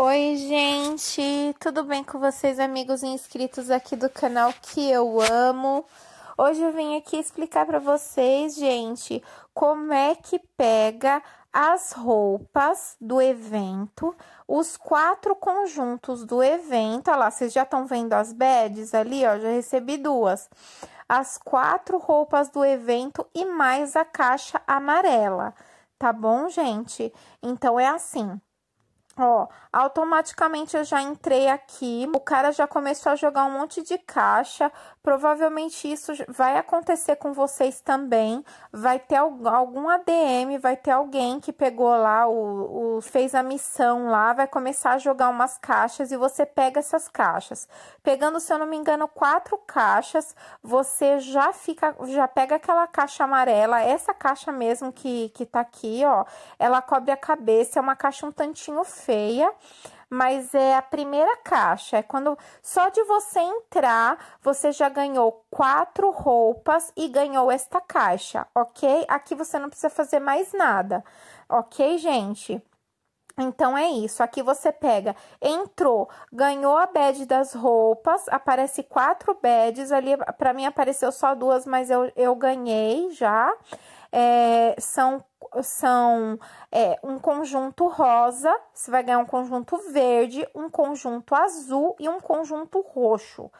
Oi, gente! Tudo bem com vocês, amigos e inscritos aqui do canal que eu amo? Hoje eu vim aqui explicar para vocês, gente, como é que pega as roupas do evento, os quatro conjuntos do evento. Olha lá, vocês já estão vendo as bads ali, ó, já recebi duas. As quatro roupas do evento e mais a caixa amarela, tá bom, gente? Então, é assim Ó, automaticamente eu já entrei aqui, o cara já começou a jogar um monte de caixa, provavelmente isso vai acontecer com vocês também, vai ter algum ADM, vai ter alguém que pegou lá, o, o fez a missão lá, vai começar a jogar umas caixas e você pega essas caixas. Pegando, se eu não me engano, quatro caixas, você já fica, já pega aquela caixa amarela, essa caixa mesmo que, que tá aqui, ó, ela cobre a cabeça, é uma caixa um tantinho feia feia, mas é a primeira caixa. É quando só de você entrar, você já ganhou quatro roupas e ganhou esta caixa, ok? Aqui você não precisa fazer mais nada, ok, gente? Então é isso, aqui você pega, entrou, ganhou a bad das roupas, aparece quatro bads ali, para mim apareceu só duas, mas eu, eu ganhei já é, são são é, um conjunto rosa, você vai ganhar um conjunto verde, um conjunto azul e um conjunto roxo.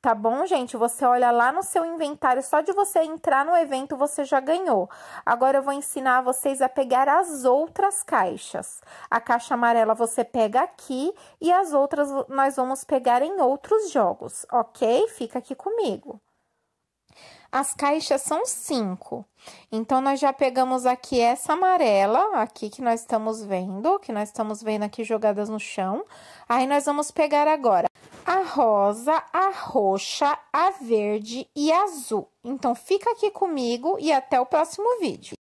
Tá bom, gente? Você olha lá no seu inventário, só de você entrar no evento você já ganhou. Agora eu vou ensinar vocês a pegar as outras caixas. A caixa amarela você pega aqui e as outras nós vamos pegar em outros jogos, ok? Fica aqui comigo. As caixas são cinco. Então, nós já pegamos aqui essa amarela, aqui que nós estamos vendo, que nós estamos vendo aqui jogadas no chão. Aí, nós vamos pegar agora a rosa, a roxa, a verde e a azul. Então, fica aqui comigo e até o próximo vídeo.